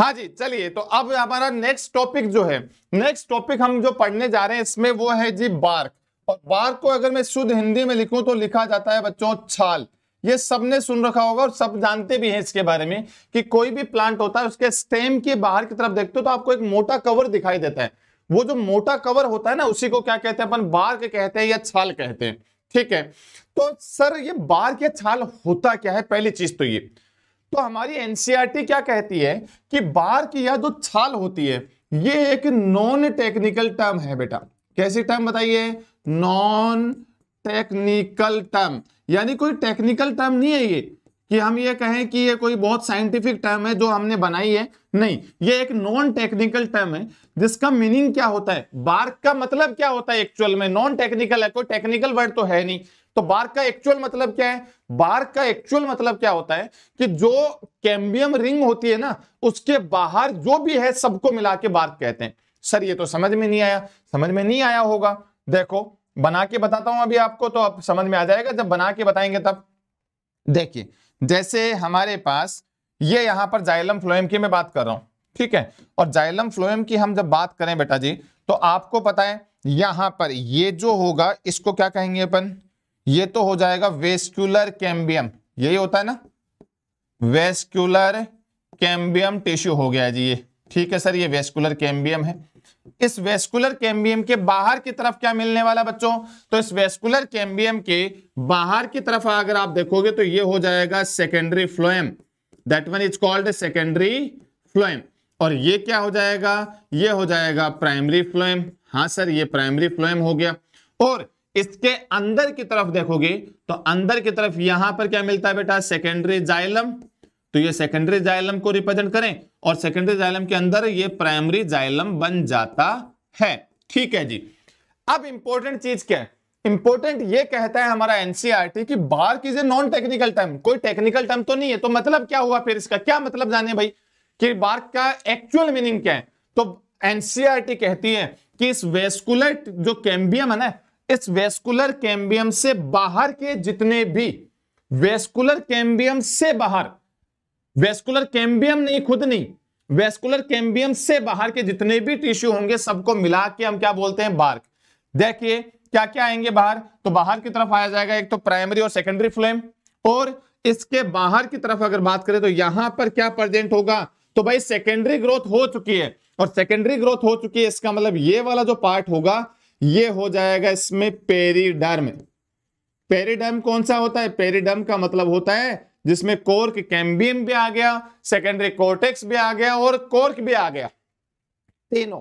हाँ जी चलिए तो अब हमारा नेक्स्ट टॉपिक जो है नेक्स्ट टॉपिक हम जो पढ़ने जा रहे हैं इसमें वो है जी बार्क और बार्क को अगर मैं शुद्ध हिंदी में लिखूं तो लिखा जाता है बच्चों छाल ये सबने सुन रखा होगा और सब जानते भी हैं इसके बारे में कि कोई भी प्लांट होता है उसके स्टेम के बाहर की तरफ देखते हो तो आपको एक मोटा कवर दिखाई देता है वो जो मोटा कवर होता है ना उसी को क्या कहते हैं अपन बार्क कहते हैं या छाल कहते हैं ठीक है तो सर ये बार के छाल होता क्या है पहली चीज तो ये तो हमारी एनसीआरटी e क्या कहती है कि बार की या जो छाल होती है ये एक नॉन टेक्निकल टर्म है बेटा कैसी टर्म बताइए नॉन टेक्निकल टर्म यानी कोई टेक्निकल टर्म नहीं है ये कि हम ये कहें कि ये कोई बहुत साइंटिफिक टर्म है जो हमने बनाई है नहीं ये एक नॉन टेक्निकल टर्म है जिसका मीनिंग क्या होता है बार्क का मतलब क्या होता है एक्चुअल में नॉन टेक्निकल है कोई टेक्निकल वर्ड तो है नहीं तो बार्क का एक्चुअल मतलब क्या है बार्क का एक्चुअल मतलब क्या होता है कि जो कैम्बियम रिंग होती है ना उसके बाहर जो भी है सबको मिला के बार्क कहते हैं सर ये तो समझ में नहीं आया समझ में नहीं आया होगा देखो बना के बताता हूं अभी आपको तो आप समझ में आ जाएगा जब बना के बताएंगे तब देखिए जैसे हमारे पास ये यहां पर जाइलम फ्लोएम की मैं बात कर रहा हूं ठीक है और जाइलम फ्लोएम की हम जब बात करें बेटा जी तो आपको पता है यहां पर ये जो होगा इसको क्या कहेंगे अपन ये तो हो जाएगा वेस्क्यूलर कैम्बियम यही होता है ना वेस्क्यूलर कैम्बियम टिश्यू हो गया जी ये ठीक है सर ये वेस्कुलर कैम्बियम है इस वेस्कुलर कैम्बियम के बाहर की तरफ क्या मिलने वाला बच्चों तो इस वेस्कुलर कैम्बियम के बाहर की तरफ अगर आप देखोगे तो ये हो जाएगा secondary phloem that one is called secondary phloem और ये क्या हो जाएगा ये हो जाएगा प्राइमरी फ्लोएम हाँ सर ये प्राइमरी फ्लोएम हो गया और इसके अंदर की तरफ देखोगे तो अंदर की तरफ यहां पर क्या मिलता है बेटा सेकेंडरी जाइलम तो ये सेकेंडरी जाइलम को रिप्रेजेंट करें और सेकेंडरी जाइलम के अंदर ये प्राइमरी जाइलम बन जाता है ठीक है जी अब इंपॉर्टेंट चीज क्या है इंपॉर्टेंट ये कहता है हमारा एनसीआरटी e कि बाहर की नॉन टेक्निकल टर्म कोई टेक्निकल टर्म तो नहीं है तो मतलब क्या हुआ फिर इसका क्या मतलब जाने भाई कि बार का एक्चुअल मीनिंग क्या है तो एनसीआरटी e कहती है कि इस वेस्कुलर जो कैम्बियम है ना इस वेस्कुलर कैम्बियम से बाहर के जितने भी वेस्कुलर कैम्बियम से बाहर वेस्कुलर कैम्बियम नहीं खुद नहीं वेस्कुलर कैम्बियम से बाहर के जितने भी टिश्यू होंगे सबको मिला के हम क्या बोलते हैं बार्क देखिए क्या क्या आएंगे बाहर तो बाहर की तरफ आया जाएगा एक तो प्राइमरी और सेकेंडरी फ्लेम और इसके बाहर की तरफ अगर बात करें तो यहां पर क्या प्रेजेंट होगा तो भाई सेकेंडरी ग्रोथ हो चुकी है और सेकेंडरी ग्रोथ हो चुकी है इसका मतलब ये वाला जो पार्ट होगा ये हो जाएगा इसमें पेरीडर्म पेरीडर्म कौन सा होता है पेरीडर्म का मतलब होता है जिसमें कोर्क कैम्बियम भी आ गया सेकेंडरी कोर्टेक्स भी आ गया और कोर्क भी आ गया तीनों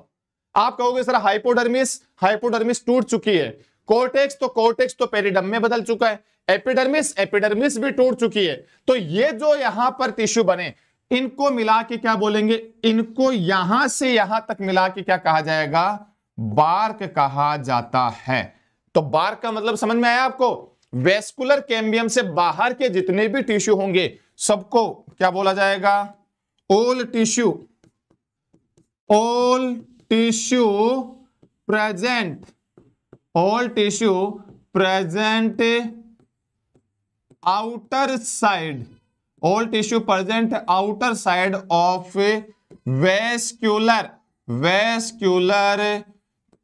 आप कहोगे सर हाइपोडर्मिस हाइपोडर्मिस टूट चुकी है कोर्टेक्स तो कोर्टेक्स तो पेरिडम में बदल चुका है एपिडर्मिस एपिडर्मिस भी टूट चुकी है तो ये जो यहां पर टिश्यू बने इनको मिला के क्या बोलेंगे इनको यहां से यहां तक मिला के क्या कहा जाएगा बार्क कहा जाता है तो बार्क का मतलब समझ में आया आपको वेस्कुलर कैम्बियम से बाहर के जितने भी टिश्यू होंगे सबको क्या बोला जाएगा all tissue all tissue present all tissue present outer side all tissue present outer side of vascular vascular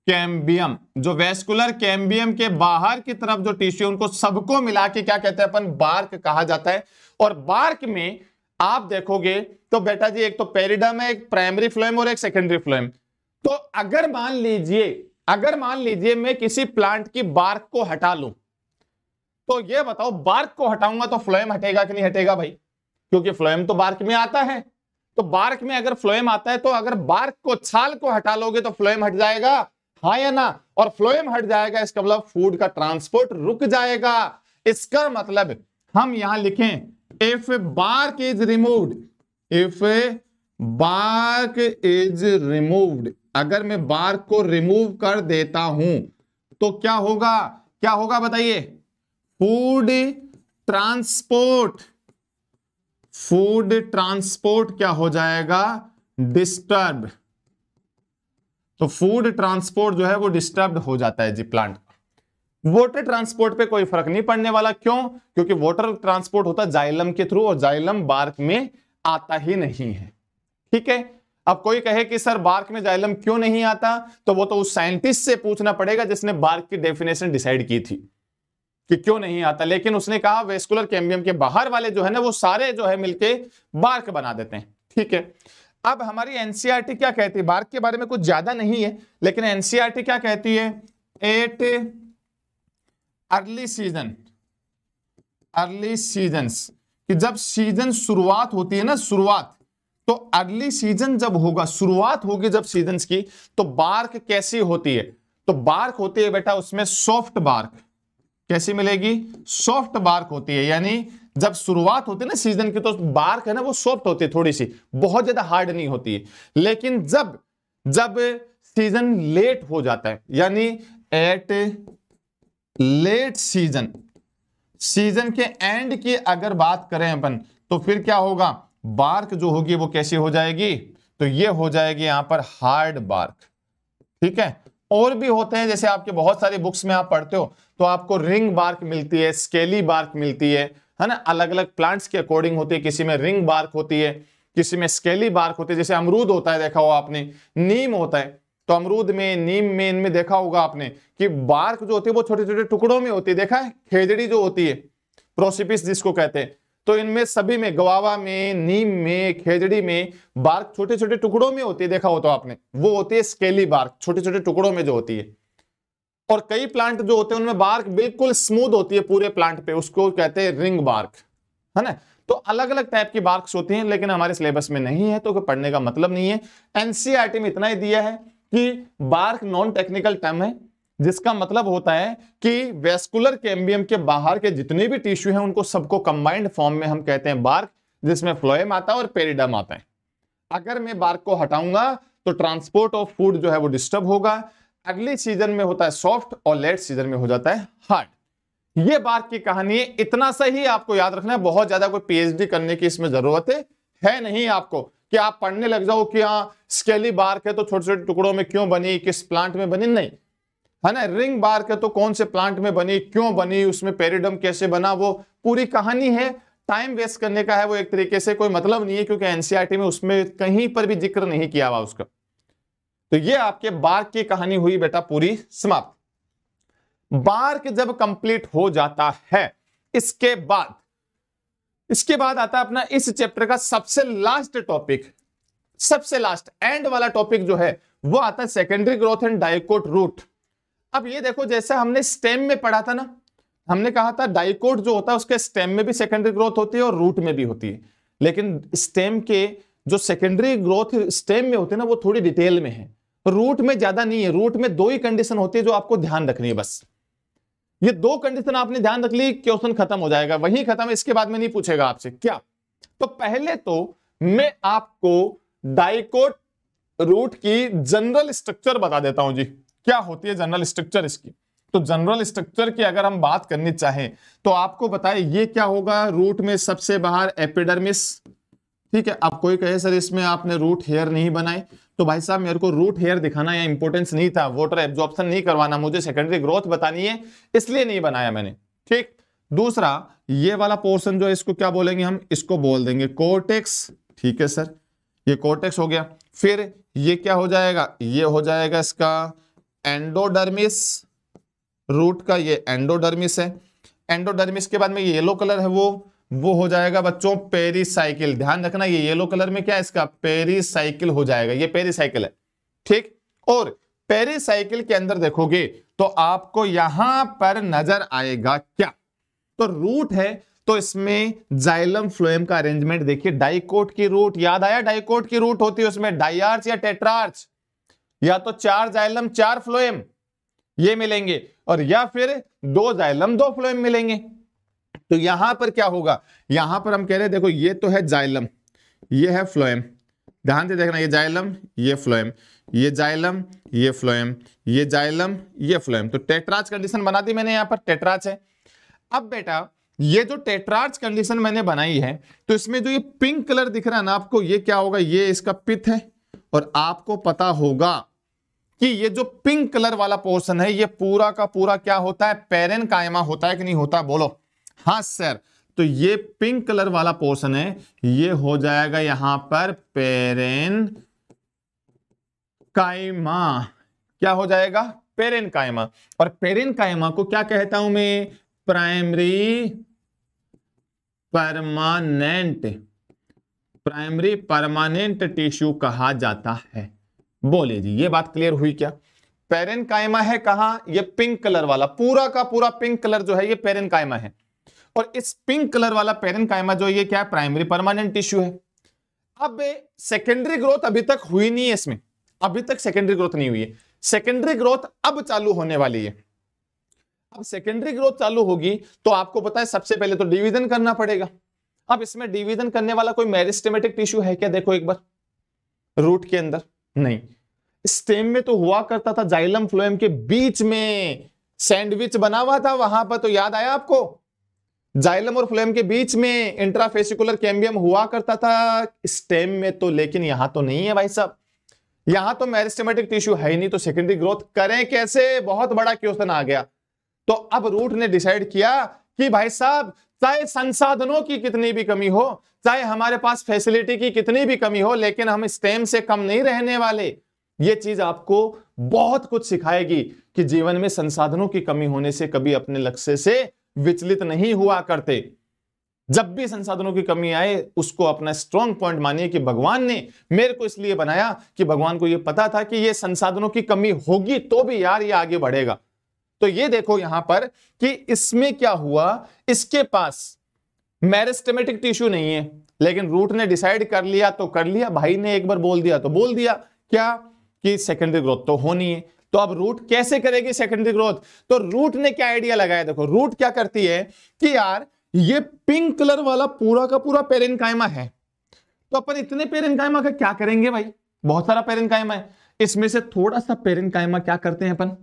cambium जो वेस्कुलर कैम्बियम के बाहर की तरफ जो टिश्यू उनको सबको मिला के क्या कहते हैं अपन बार्क कहा जाता है और बार्क में आप देखोगे तो बेटा जी एक तो पेरिडम है एक प्राइमरी फ्लोएम और एक सेकेंडरी फ्लोएम तो अगर मान लीजिए अगर मान लीजिए मैं किसी प्लांट की बार्क को हटा लू तो ये बताओ बार्क को हटाऊंगा तो फ्लोएम हटेगा कि नहीं हटेगा भाई क्योंकि फ्लोएम तो बार्क में आता है तो बार्क में अगर फ्लोएम आता है तो अगर बार्क को छाल को हटा लोगे तो फ्लोएम हट जाएगा हाँ या ना और फ्लोएम हट जाएगा इसका मतलब फूड का ट्रांसपोर्ट रुक जाएगा इसका मतलब हम यहां लिखें if bark is removed if bark is removed अगर मैं बार्क को रिमूव कर देता हूं तो क्या होगा क्या होगा बताइए फूड ट्रांसपोर्ट फूड ट्रांसपोर्ट क्या हो जाएगा डिस्टर्ब तो फूड ट्रांसपोर्ट जो है वो डिस्टर्ब हो जाता है जी प्लांट वाटर ट्रांसपोर्ट पे कोई फर्क नहीं पड़ने वाला क्यों क्योंकि वाटर ट्रांसपोर्ट होता जाइलम के थ्रू और जाइलम बार्क में आता ही नहीं है ठीक है अब कोई कहे कि सर बार्क में जाइलम क्यों नहीं आता तो वो तो उस साइंटिस्ट से पूछना पड़ेगा जिसने बार्क की डेफिनेशन डिसाइड की थी कि क्यों नहीं आता लेकिन उसने कहा वेस्कुलर कैम्बियम के बाहर वाले जो है ना वो सारे जो है मिलके बार्क बना देते हैं ठीक है अब हमारी एनसीईआरटी e क्या कहती है भारत के बारे में कुछ ज्यादा नहीं है लेकिन एनसीईआरटी e क्या कहती है at early season early season कि जब सीजन शुरुआत होती है ना शुरुआत तो अर्ली सीजन जब होगा शुरुआत होगी जब सीजन की तो बार्क कैसी होती है तो बार्क होती है बेटा उसमें सॉफ्ट बार्क कैसी मिलेगी सॉफ्ट बार्क होती है यानी जब शुरुआत होती है ना सीजन की तो बार्क है ना वो सॉफ्ट होती है थोड़ी सी बहुत ज्यादा हार्ड नहीं होती है लेकिन जब जब सीजन लेट हो जाता है यानी एट लेट सीजन सीजन के एंड की अगर बात करें अपन तो फिर क्या होगा बार्क जो होगी वो कैसी हो जाएगी तो ये हो जाएगी यहां पर हार्ड बार्क ठीक है और भी होते हैं जैसे आपके बहुत सारे बुक्स में आप पढ़ते हो तो आपको रिंग बार्क मिलती है स्केली बार्क मिलती है है ना अलग अलग प्लांट्स के अकॉर्डिंग होती है किसी में रिंग बार्क होती है किसी में स्केली बार्क होती है जैसे अमरूद होता है देखा होगा आपने नीम होता है तो अमरूद में नीम में इनमें देखा होगा आपने कि बार्क जो होती है वो छोटे छोटे टुकड़ों में होती है देखा है खेजड़ी जो होती है प्रोसिपिस जिसको कहते हैं तो इनमें सभी में गवावा में नीम में खेजड़ी में बार्क छोटे छोटे टुकड़ों में होती है देखा हो तो आपने वो होती है स्केली बार्क छोटे छोटे टुकड़ों में जो होती है और कई प्लांट जो होते हैं उनमें बार्क बिल्कुल स्मूथ होती है पूरे प्लांट पे उसको कहते हैं रिंग बार्क है ना तो अलग अलग टाइप की बार्क होती हैं लेकिन हमारे सिलेबस में नहीं है तो पढ़ने का मतलब नहीं है एनसीआरटी e में इतना ही दिया है कि बार्क नॉन टेक्निकल टर्म है जिसका मतलब होता है कि वेस्कुलर कैम्बियम के बाहर के जितने भी टिश्यू हैं उनको सबको कंबाइंड फॉर्म में हम कहते हैं बार्क जिसमें फ्लोएम आता है और पेरिडम आता है अगर मैं बार्क को हटाऊंगा तो ट्रांसपोर्ट ऑफ फूड जो है वो डिस्टर्ब होगा अगले सीजन में होता है सॉफ्ट और लेट सीजन में हो जाता है हार्ड ये बार की कहानी है इतना सा ही आपको याद रखना है बहुत ज्यादा कोई पीएचडी करने की इसमें जरूरत है है नहीं आपको कि आप पढ़ने लग जाओ कि हाँ स्केली बार के तो छोटे छोटे टुकड़ों में क्यों बनी किस प्लांट में बनी नहीं है ना रिंग बार्क है तो कौन से प्लांट में बनी क्यों बनी उसमें पेरिडम कैसे बना वो पूरी कहानी है टाइम वेस्ट करने का है वो एक तरीके से कोई मतलब नहीं है क्योंकि एनसीआरटी e में उसमें कहीं पर भी जिक्र नहीं किया हुआ उसका तो ये आपके बार्क की कहानी हुई बेटा पूरी समाप्त बार्क जब कंप्लीट हो जाता है इसके बाद इसके बाद आता है अपना इस चैप्टर का सबसे लास्ट टॉपिक सबसे लास्ट एंड वाला टॉपिक जो है वो आता है secondary growth and dicot root अब ये देखो जैसे हमने स्टेम में पढ़ा था ना हमने कहा था डाइकोट जो होता है उसके स्टेम में भी सेकेंडरी ग्रोथ होती है और रूट में भी होती है लेकिन स्टेम के जो सेकेंडरी ग्रोथ स्टेम में होते हैं ना वो थोड़ी डिटेल में है रूट में ज्यादा नहीं है रूट में दो ही कंडीशन होती है जो आपको ध्यान रखनी है बस ये दो कंडीशन आपने ध्यान रख ली क्वेश्चन खत्म हो जाएगा वही खत्म इसके बाद में नहीं पूछेगा आपसे क्या तो पहले तो मैं आपको डाइकोट रूट की जनरल स्ट्रक्चर बता देता हूं जी क्या होती है जनरल स्ट्रक्चर इसकी तो जनरल स्ट्रक्चर की अगर हम बात करनी चाहें तो आपको बताए ये क्या होगा रूट में सबसे बाहर एपिडर्मिस ठीक है आप कोई कहे सर इसमें आपने रूट हेयर नहीं बनाए तो भाई साहब मेरे को रूट हेयर दिखाना या इंपोर्टेंस नहीं था वोटर एब्जॉर्प्शन नहीं करवाना मुझे सेकेंडरी ग्रोथ बतानी है इसलिए नहीं बनाया मैंने ठीक दूसरा ये वाला पोर्शन जो है इसको क्या बोलेंगे हम इसको बोल देंगे कोटेक्स ठीक है सर ये कोटेक्स हो गया फिर ये क्या हो जाएगा ये हो जाएगा इसका एंडोडर्मिस रूट का ये एंडोडर्मिस है एंडोडर्मिस के बाद में येलो कलर है वो वो हो जाएगा बच्चों पेरीसाइकिल ध्यान रखना ये येलो कलर में क्या है इसका पेरीसाइकिल हो जाएगा ये पेरीसाइकिल है ठीक और पेरीसाइकिल के अंदर देखोगे तो आपको यहां पर नजर आएगा क्या तो रूट है तो इसमें जाइलम फ्लोएम का अरेंजमेंट देखिए डाइकोट की रूट याद आया डाइकोट की रूट होती है उसमें डाइआर्च या टेट्रार्च या तो चार जाइलम चार फ्लोएम ये मिलेंगे और या फिर दो जाइलम दो फ्लोएम मिलेंगे तो यहां पर क्या होगा यहां पर हम कह रहे हैं देखो ये तो है जाइलम ये है फ्लोएम ध्यान से देखना ये जाइलम ये फ्लोएम ये जाइलम ये फ्लोएम ये जाइलम ये फ्लोएम तो टेट्राज कंडीशन बना दी मैंने यहां पर टेट्राज है अब बेटा ये जो टेट्राज कंडीशन मैंने बनाई है तो इसमें जो ये पिंक कलर दिख रहा है ना आपको ये क्या होगा ये इसका पिथ है और आपको पता होगा कि ये जो पिंक कलर वाला पोर्शन है ये पूरा का पूरा क्या होता है पेरेन कायमा होता है कि नहीं होता बोलो हा सर तो ये पिंक कलर वाला पोर्शन है ये हो जाएगा यहां पर पेरेन कायमा क्या हो जाएगा पेरेन कायमा और पेरेन कायमा को क्या कहता हूं मैं primary permanent primary permanent tissue कहा जाता है बोले जी ये बात क्लियर हुई क्या पेरेन कायमा है कहा ये पिंक कलर वाला पूरा का पूरा पिंक कलर जो है ये पेरेन कायमा है और इस पिंक कलर वाला पेरन कायमा जो ये क्या है प्राइमरी परमानेंट टिश्यू है अब सेकेंडरी ग्रोथ अभी तक हुई नहीं है इसमें अभी तक सेकेंडरी ग्रोथ नहीं हुई है सेकेंडरी ग्रोथ अब चालू होने वाली है अब सेकेंडरी ग्रोथ चालू होगी तो आपको पता है सबसे पहले तो डिवीजन करना पड़ेगा अब इसमें डिवीजन करने वाला कोई मेरिस्टेमेटिक टिश्यू है क्या देखो एक बार रूट के अंदर नहीं स्टेम में तो हुआ करता था जाइलम फ्लोएम के बीच में सैंडविच बना हुआ था वहां पर तो याद आया आपको जाइलम और फ्लोएम के बीच में इंट्राफेसिकुलर कैम्बियम हुआ करता था स्टेम में तो लेकिन यहां तो नहीं है भाई साहब यहां तो मैरिस्टेमेटिक टिश्यू है ही नहीं तो सेकेंडरी ग्रोथ करें कैसे बहुत बड़ा क्वेश्चन आ गया तो अब रूट ने डिसाइड किया कि भाई साहब चाहे संसाधनों की कितनी भी कमी हो चाहे हमारे पास फैसिलिटी की कितनी भी कमी हो लेकिन हम स्टेम से कम नहीं रहने वाले ये चीज आपको बहुत कुछ सिखाएगी कि जीवन में संसाधनों की कमी होने से कभी अपने लक्ष्य से विचलित नहीं हुआ करते जब भी संसाधनों की कमी आए उसको अपना स्ट्रॉन्ग पॉइंट मानिए कि भगवान ने मेरे को इसलिए बनाया कि भगवान को यह पता था कि यह संसाधनों की कमी होगी तो भी यार ये आगे बढ़ेगा तो ये देखो यहां पर कि इसमें क्या हुआ इसके पास मैरिस्टेमेटिक टिश्यू नहीं है लेकिन रूट ने डिसाइड कर लिया तो कर लिया भाई ने एक बार बोल दिया तो बोल दिया क्या कि सेकेंडरी ग्रोथ तो होनी है तो अब रूट कैसे करेगी सेकेंडरी ग्रोथ तो रूट ने क्या आइडिया लगाया देखो रूट क्या करती है कि यार ये पिंक कलर वाला पूरा का पूरा पेरिन है तो अपन इतने पेरेनकाइमा का क्या करेंगे भाई बहुत सारा पेरेनकाइमा है इसमें से थोड़ा सा पेरेनकाइमा क्या करते हैं अपन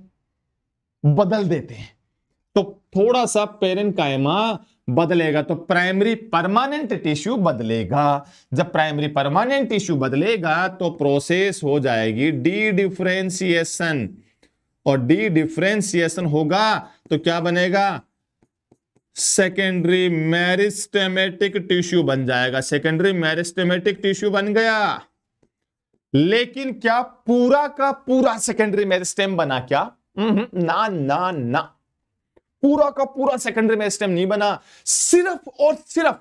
बदल देते हैं तो थोड़ा सा पेरेनकाइमा बदलेगा तो प्राइमरी परमानेंट टिश्यू बदलेगा जब प्राइमरी परमानेंट टिश्यू बदलेगा तो प्रोसेस हो जाएगी डी डिफ्रेंसिएशन और डी डिफ्रेंसिएशन होगा तो क्या बनेगा सेकेंडरी मैरिस्टेमेटिक टिश्यू बन जाएगा सेकेंडरी मैरिस्टेमेटिक टिश्यू बन गया लेकिन क्या पूरा का पूरा सेकेंडरी मेरिस्टेम बना क्या हम्म, ना ना ना पूरा का पूरा सेकेंडरी मेरिस्टेम नहीं बना सिर्फ और सिर्फ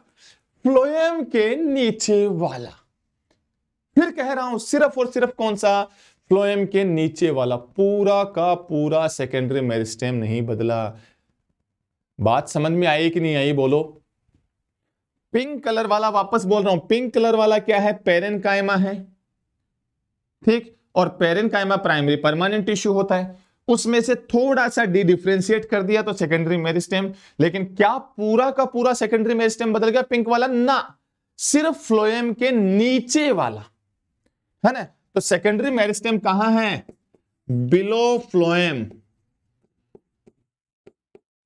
फ्लोएम के नीचे वाला फिर कह रहा हूं सिर्फ और सिर्फ कौन सा फ्लोएम के नीचे वाला पूरा का पूरा सेकेंडरी मेरिस्टेम नहीं बदला बात समझ में आई कि नहीं आई बोलो पिंक कलर वाला वापस बोल रहा हूं पिंक कलर वाला क्या है पेरेन कायमा है ठीक और पेरेन कायमा प्राइमरी परमानेंट टिश्यू होता है उसमें से थोड़ा सा डी डिफ्रेंशिएट कर दिया तो सेकेंडरी मेरिस्टेम लेकिन क्या पूरा का पूरा सेकेंडरी मेरिस्टेम बदल गया पिंक वाला ना सिर्फ फ्लोएम के नीचे वाला है ना तो सेकेंडरी मेरिस्टेम कहां है बिलो फ्लोएम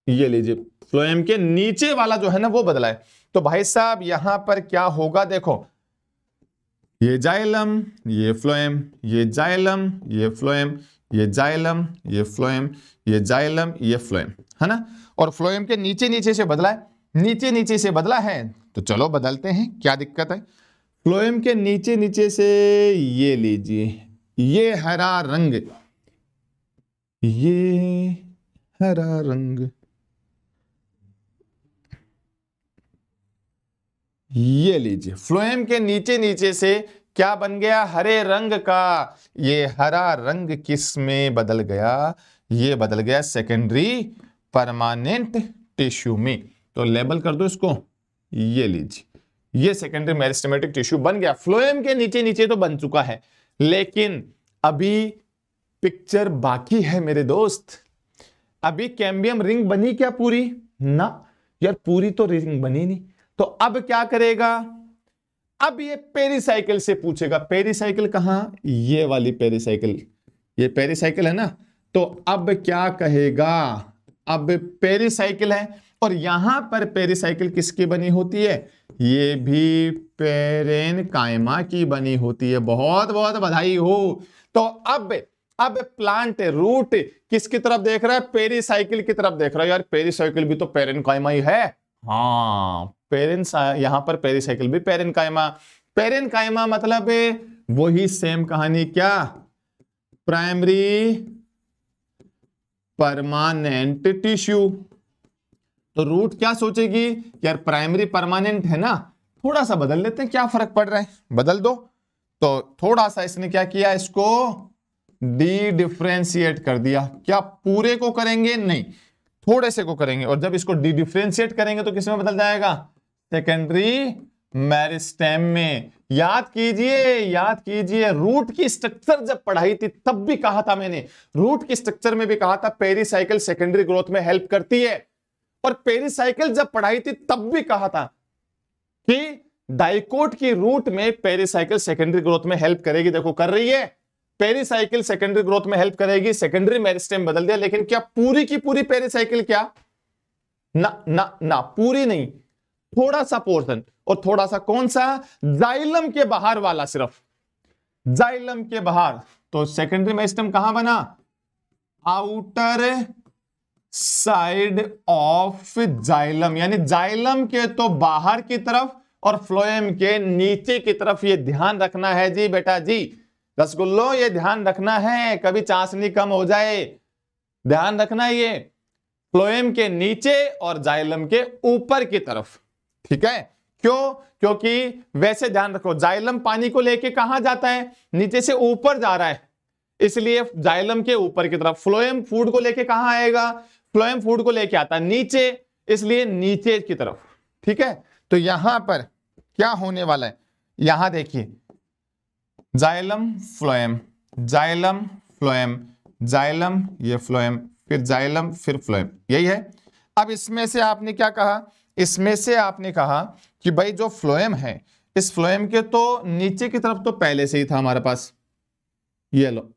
ये लीजिए फ्लोएम के नीचे वाला जो है ना वो बदला है तो भाई साहब यहां पर क्या होगा देखो ये जाइलम ये फ्लोएम ये जाइलम ये फ्लोएम ये जाइलम ये फ्लोएम ये जाइलम ये फ्लोएम है ना और फ्लोएम के नीचे नीचे से बदला है नीचे नीचे से बदला है तो चलो बदलते हैं क्या दिक्कत है फ्लोएम के नीचे नीचे से ये लीजिए ये हरा रंग ये हरा रंग ये लीजिए फ्लोएम के नीचे नीचे से क्या बन गया हरे रंग का ये हरा रंग किस में बदल गया ये बदल गया सेकेंडरी परमानेंट टिश्यू में तो लेबल कर दो इसको ये लीजिए ये सेकेंडरी मेरिस्टेमेटिक टिश्यू बन गया फ्लोएम के नीचे नीचे तो बन चुका है लेकिन अभी पिक्चर बाकी है मेरे दोस्त अभी कैम्बियम रिंग बनी क्या पूरी ना यार पूरी तो रिंग बनी नहीं तो अब क्या करेगा अब ये पेरिसाइकिल से पूछेगा पेरिसाइकिल कहां ये वाली पेरिसाइकिल ये पेरिसाइकिल है ना तो अब क्या कहेगा अब पेरीसाइकिल है और यहां पर पेरिसाइकिल किसकी बनी होती है ये भी पेरेन कायमा की बनी होती है बहुत बहुत बधाई हो तो अब अब प्लांट रूट किसकी तरफ देख रहा है पेरिसाइकिल की तरफ देख रहा है यार पेरिसाइकिल भी तो पेरेन कायमा ही है हाँ पेरेंट्स यहां पर पेरिसाइकिल भी पेरेन कायमा पेरेन कायमा मतलब वही सेम कहानी क्या प्राइमरी परमानेंट टिश्यू तो रूट क्या सोचेगी यार प्राइमरी परमानेंट है ना थोड़ा सा बदल लेते हैं क्या फर्क पड़ रहा है बदल दो तो थोड़ा सा इसने क्या किया इसको डी डिफ्रेंशिएट कर दिया क्या पूरे को करेंगे नहीं थोड़े से को करेंगे और जब इसको डी डिफ्रेंशिएट करेंगे तो किसमें बदल जाएगा सेकेंडरी मैरिस्टेम में याद कीजिए याद कीजिए रूट की स्ट्रक्चर जब पढ़ाई थी तब भी कहा था मैंने रूट की स्ट्रक्चर में भी कहा था साइकिल सेकेंडरी ग्रोथ में हेल्प करती है और पेरिसाइकिल जब पढ़ाई थी तब भी कहा था कि डाइकोट की रूट में पेरिसाइकिल सेकेंडरी ग्रोथ में हेल्प करेगी देखो कर रही है पेरिसाइकिल सेकेंडरी ग्रोथ में हेल्प करेगी सेकेंडरी मेरिस्टेम बदल दिया लेकिन क्या पूरी की पूरी पेरिसाइकिल क्या ना ना ना पूरी नहीं थोड़ा सा पोर्शन और थोड़ा सा कौन सा जाइलम के बाहर वाला सिर्फ जाइलम के बाहर तो सेकेंडरी मेरिस्टम कहां बना आउटर साइड ऑफ जाइलम यानी जाइलम के तो बाहर की तरफ और फ्लोएम के नीचे की तरफ ये ध्यान रखना है जी बेटा जी रसगुल्लो ये ध्यान रखना है कभी चाशनी कम हो जाए ध्यान रखना ये फ्लोएम के नीचे और जाइलम के ऊपर की तरफ ठीक है क्यों क्योंकि वैसे ध्यान रखो जाइलम पानी को लेके कहा जाता है नीचे से ऊपर जा रहा है इसलिए जाइलम के ऊपर की तरफ फ्लोएम फूड को लेके कहा आएगा फ्लोएम फूड को लेके आता है नीचे इसलिए नीचे की तरफ ठीक है तो यहां पर क्या होने वाला है यहां देखिए xylem phloem xylem phloem xylem ये फ्लोएम फिर जाइलम फिर फ्लोएम यही है अब इसमें से आपने क्या कहा इसमें से आपने कहा कि भाई जो फ्लोएम है इस फ्लोएम के तो नीचे की तरफ तो पहले से ही था हमारे पास ये लो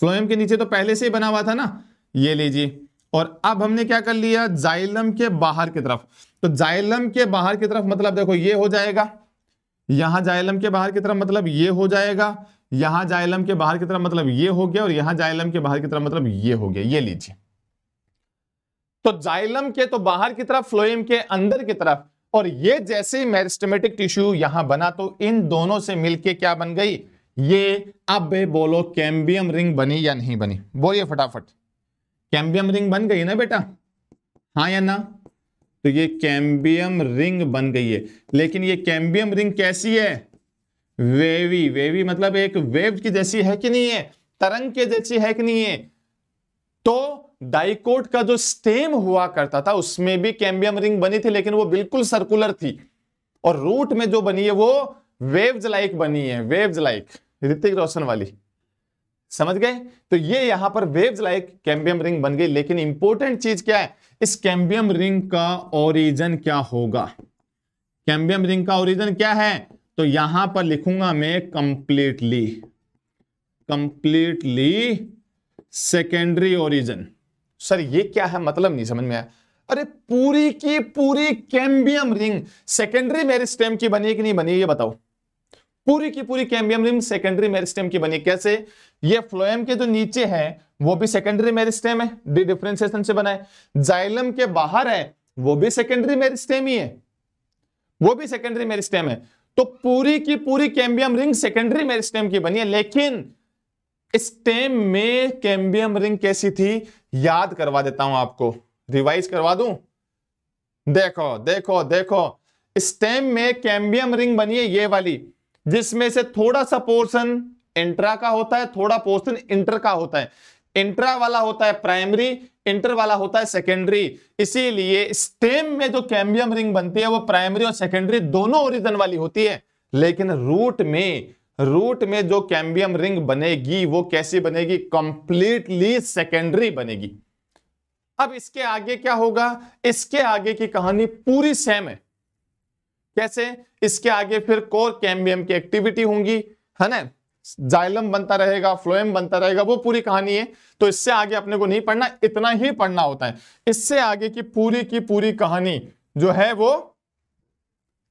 फ्लोएम के नीचे तो पहले से ही बना हुआ था ना ये लीजिए और अब हमने क्या कर लिया जाइलम के बाहर की तरफ तो जाइलम के बाहर की तरफ मतलब देखो ये हो जाएगा यहां जाइलम के बाहर की तरफ मतलब ये हो जाएगा यहां जाइलम के बाहर की तरफ मतलब ये हो गया और यहां जाइलम के बाहर की तरफ मतलब ये हो गया ये लीजिए तो जाइलम के तो बाहर की तरफ फ्लोएम के अंदर की तरफ और ये जैसे ही मेरिस्टमेटिक टिश्यू यहां बना तो इन दोनों से मिलके क्या बन गई ये अब बोलो कैम्बियम रिंग बनी या नहीं बनी बोलिए फटाफट कैम्बियम रिंग बन गई ना बेटा हाँ या ना तो ये कैम्बियम रिंग बन गई है लेकिन ये कैम्बियम रिंग कैसी है वेवी वेवी मतलब एक वेव की जैसी है कि नहीं है तरंग के जैसी है कि नहीं है तो डाइकोट का जो स्टेम हुआ करता था उसमें भी कैम्बियम रिंग बनी थी लेकिन वो बिल्कुल सर्कुलर थी और रूट में जो बनी है वो वेव्स लाइक बनी है वेव्स लाइक ऋतिक रोशन वाली समझ गए तो ये यहां पर वेव्स लाइक कैम्बियम रिंग बन गई लेकिन इंपॉर्टेंट चीज क्या है इस कैम्बियम रिंग का ओरिजन क्या होगा कैम्बियम रिंग का ओरिजन क्या है तो यहां पर लिखूंगा मैं completely completely secondary origin sir ये क्या है मतलब नहीं समझ में आया अरे पूरी की पूरी कैम्बियम रिंग सेकेंडरी मेरिस्टेम की बनी कि नहीं बनी ये बताओ पूरी की पूरी कैम्बियम रिंग सेकेंडरी मेरिस्टेम की बनी कैसे ये फ्लोएम के जो नीचे है वो भी सेकेंडरी मेरिस्टेम है डी डिफ्रेंसिएशन से बना है जाइलम के बाहर है वो भी सेकेंडरी मेरिस्टेम ही है वो भी सेकेंडरी मेरिस्टेम है तो पूरी की पूरी कैम्बियम रिंग सेकेंडरी मेरिस्टेम की बनी है लेकिन स्टेम में कैम्बियम रिंग कैसी थी याद करवा देता हूं आपको रिवाइज करवा दूं देखो देखो देखो स्टेम में कैम्बियम रिंग बनी है ये वाली जिसमें से थोड़ा सा पोर्शन इंट्रा का होता है थोड़ा पोर्शन इंटर का होता है इंट्रा वाला होता है प्राइमरी इंटर वाला होता है सेकेंडरी इसीलिए स्टेम में जो कैम्बियम रिंग बनती है वो प्राइमरी और सेकेंडरी दोनों ओरिजन वाली होती है लेकिन रूट में रूट में जो कैम्बियम रिंग बनेगी वो कैसी बनेगी कंप्लीटली सेकेंडरी बनेगी अब इसके आगे क्या होगा इसके आगे की कहानी पूरी सेम है कैसे इसके आगे फिर कोर कैम्बियम की एक्टिविटी होंगी है ना जाइलम बनता रहेगा फ्लोएम बनता रहेगा वो पूरी कहानी है तो इससे आगे अपने को नहीं पढ़ना इतना ही पढ़ना होता है इससे आगे की पूरी की पूरी कहानी जो है वो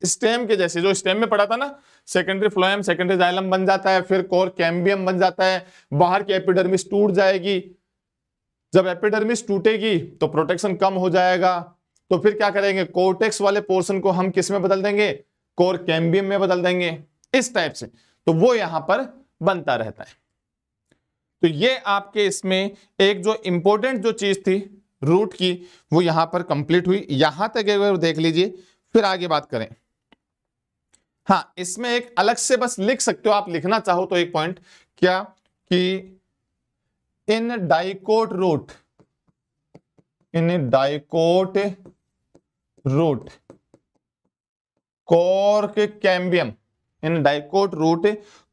स्टेम के जैसे जो स्टेम में पढ़ा था ना सेकेंडरी फ्लोएम सेकेंडरी जाइलम बन जाता है फिर कोर कैम्बियम बन जाता है बाहर की एपिडर्मिस टूट जाएगी जब एपिडर्मिस टूटेगी तो प्रोटेक्शन कम हो जाएगा तो फिर क्या करेंगे कोर्टेक्स वाले पोर्शन को हम किस में बदल देंगे कोर कैम्बियम में बदल देंगे इस टाइप से तो वो यहां पर बनता रहता है तो ये आपके इसमें एक जो इंपॉर्टेंट जो चीज थी रूट की वो यहां पर कंप्लीट हुई यहां तक अगर देख लीजिए फिर आगे बात करें हाँ इसमें एक अलग से बस लिख सकते हो आप लिखना चाहो तो एक पॉइंट क्या कि in dicot root in dicot root cork cambium in dicot root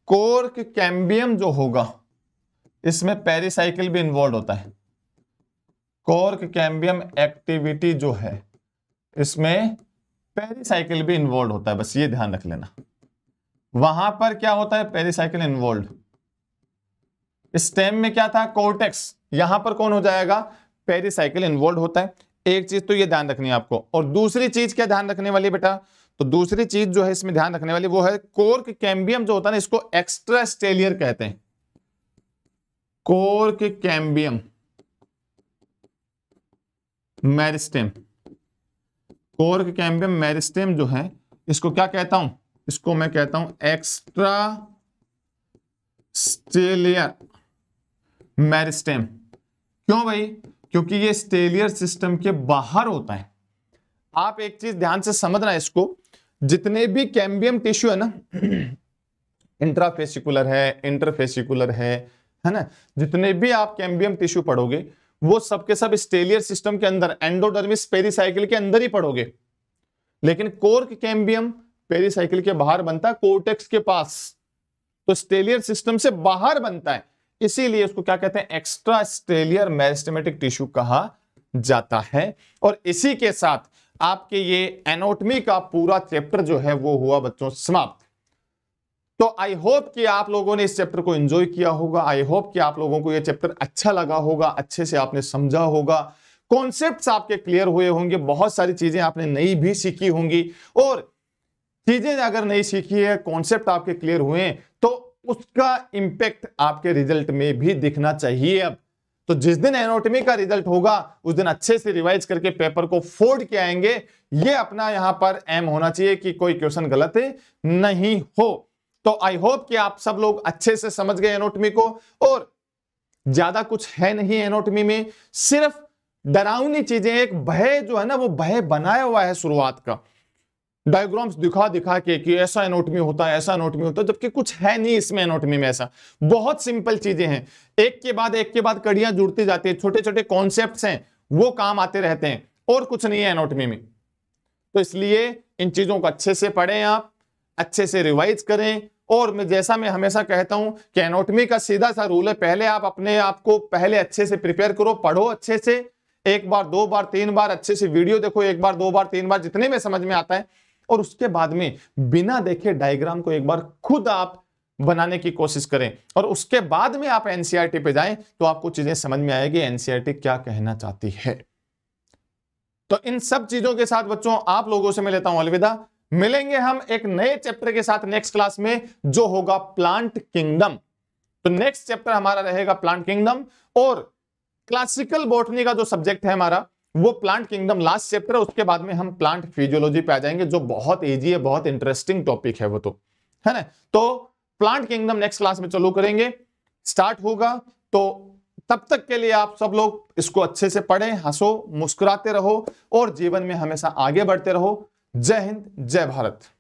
cork cambium जो होगा इसमें पेरिसाइकिल भी इन्वॉल्व होता है कोर्क कैम्बियम एक्टिविटी जो है इसमें पेरिसाइकिल भी इन्वॉल्व होता है बस ये ध्यान रख लेना वहां पर क्या होता है पेरिसाइकिल इन्वॉल्व स्टेम में क्या था कोर्टेक्स यहां पर कौन हो जाएगा पेरिसाइकिल इन्वॉल्व होता है एक चीज तो ये ध्यान रखनी है आपको और दूसरी चीज क्या ध्यान रखने वाली बेटा तो दूसरी चीज जो है इसमें ध्यान रखने वाली वो है कोर्क कैम्बियम जो होता है ना इसको एक्स्ट्रा स्टेलियर कहते हैं cork cambium meristem cork cambium meristem जो है इसको क्या कहता हूं इसको मैं कहता हूं एक्स्ट्रा स्टेलियर मैरिस्टेम क्यों भाई क्योंकि ये स्टेलियर सिस्टम के बाहर होता है आप एक चीज ध्यान से समझना इसको जितने भी कैम्बियम टिश्यू है ना इंट्राफेसिकुलर है इंटरफेसिकुलर है है ना जितने भी आप कैम्बियम टिश्यू पढ़ोगे वो सबके के सब स्टेलियर सिस्टम के अंदर एंडोडर्मिस पेरिसाइकिल के अंदर ही पढ़ोगे लेकिन कोर्क कैम्बियम पेरिसाइकिल के बाहर बनता है कोर्टेक्स के पास तो स्टेलियर सिस्टम से बाहर बनता है इसीलिए उसको क्या कहते हैं एक्स्ट्रा स्टेलियर मैरिस्टमेटिक टिश्यू कहा जाता है और इसी के साथ आपके ये एनोटमी का पूरा चैप्टर जो है वो हुआ बच्चों समाप्त तो आई होप कि आप लोगों ने इस चैप्टर को एंजॉय किया होगा आई होप कि आप लोगों को ये चैप्टर अच्छा लगा होगा अच्छे से आपने समझा होगा कॉन्सेप्ट आपके क्लियर हुए होंगे बहुत सारी चीजें आपने नई भी सीखी होंगी और चीजें अगर नई सीखी है कॉन्सेप्ट आपके क्लियर हुए तो उसका इंपैक्ट आपके रिजल्ट में भी दिखना चाहिए अब तो जिस दिन एनोटमी का रिजल्ट होगा उस दिन अच्छे से रिवाइज करके पेपर को फोल्ड के आएंगे ये अपना यहां पर एम होना चाहिए कि कोई क्वेश्चन गलत है नहीं हो तो आई होप कि आप सब लोग अच्छे से समझ गए एनोटमी को और ज्यादा कुछ है नहीं एनोटमी में सिर्फ डरावनी चीजें एक भय जो है ना वो भय बनाया हुआ है शुरुआत का डायग्राम्स दिखा दिखा के कि ऐसा एनोटमी होता है ऐसा एनोटमी होता है जबकि कुछ है नहीं इसमें एनोटमी में ऐसा बहुत सिंपल चीजें हैं एक के बाद एक के बाद कड़ियां जुड़ती जाती है छोटे छोटे कॉन्सेप्ट हैं वो काम आते रहते हैं और कुछ नहीं है एनोटमी में तो इसलिए इन चीजों को अच्छे से पढ़ें आप अच्छे से रिवाइज करें और मैं जैसा मैं हमेशा कहता हूं कि एनोटमी का सीधा सा रूल है पहले आप अपने आप को पहले अच्छे से प्रिपेयर करो पढ़ो अच्छे से एक बार दो बार तीन बार अच्छे से वीडियो देखो एक बार दो बार तीन बार जितने में समझ में आता है और उसके बाद में बिना देखे डायग्राम को एक बार खुद आप बनाने की कोशिश करें और उसके बाद में आप एनसीईआरटी e पे जाएं तो आपको चीजें समझ में आएगी एनसीईआरटी e क्या कहना चाहती है तो इन सब चीजों के साथ बच्चों आप लोगों से मैं लेता हूं अलविदा मिलेंगे हम एक नए चैप्टर के साथ नेक्स्ट क्लास में जो होगा प्लांट किंगडम तो नेक्स्ट चैप्टर हमारा रहेगा प्लांट किंगडम और क्लासिकल बोटनी का जो सब्जेक्ट है हमारा वो प्लांट किंगडम लास्ट चैप्टर है उसके बाद में हम प्लांट फिजियोलॉजी पे आ जाएंगे जो बहुत ईजी है बहुत इंटरेस्टिंग टॉपिक है वो तो है ना तो प्लांट किंगडम नेक्स्ट क्लास में चलो करेंगे स्टार्ट होगा तो तब तक के लिए आप सब लोग इसको अच्छे से पढ़ें हंसो मुस्कुराते रहो और जीवन में हमेशा आगे बढ़ते रहो जय हिंद जय भारत